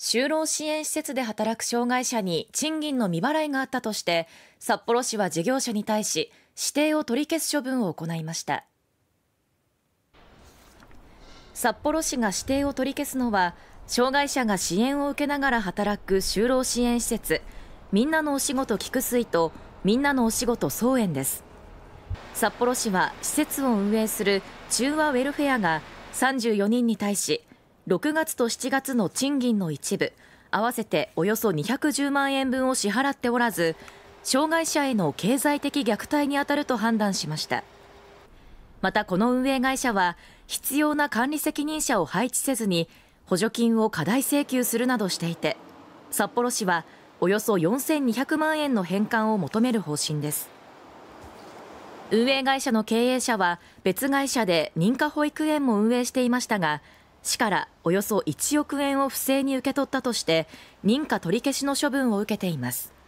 就労支援施設で働く障害者に賃金の未払いがあったとして札幌市は事業者に対し指定を取り消す処分を行いました札幌市が指定を取り消すのは障害者が支援を受けながら働く就労支援施設みんなのお仕事菊水とみんなのお仕事総園です札幌市は施設を運営する中和ウェルフェアが34人に対し6月と7月の賃金の一部合わせておよそ210万円分を支払っておらず障害者への経済的虐待に当たると判断しましたまたこの運営会社は必要な管理責任者を配置せずに補助金を過大請求するなどしていて札幌市はおよそ4200万円の返還を求める方針です運営会社の経営者は別会社で認可保育園も運営していましたが市からおよそ1億円を不正に受け取ったとして認可取り消しの処分を受けています